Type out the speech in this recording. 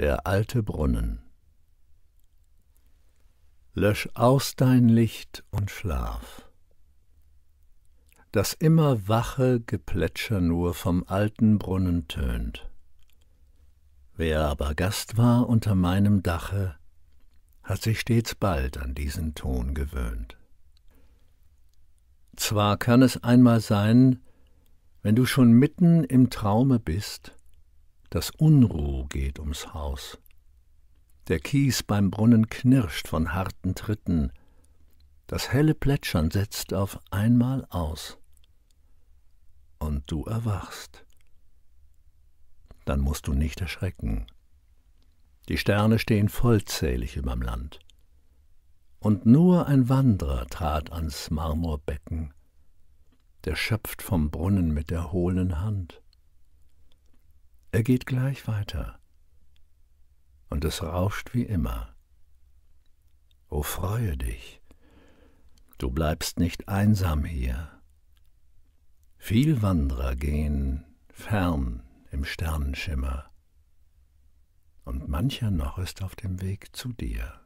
Der alte Brunnen. Lösch aus dein Licht und schlaf. Das immer wache Geplätscher nur vom alten Brunnen tönt. Wer aber Gast war unter meinem Dache, hat sich stets bald an diesen Ton gewöhnt. Zwar kann es einmal sein, wenn du schon mitten im Traume bist, das Unruh geht ums Haus. Der Kies beim Brunnen knirscht von harten Tritten, das helle Plätschern setzt auf einmal aus. Und du erwachst. Dann musst du nicht erschrecken. Die Sterne stehen vollzählig überm Land. Und nur ein Wanderer trat ans Marmorbecken, der schöpft vom Brunnen mit der hohlen Hand. Er geht gleich weiter. Und es rauscht wie immer. O freue dich, du bleibst nicht einsam hier. Viel Wanderer gehen fern im Sternenschimmer, und mancher noch ist auf dem Weg zu dir.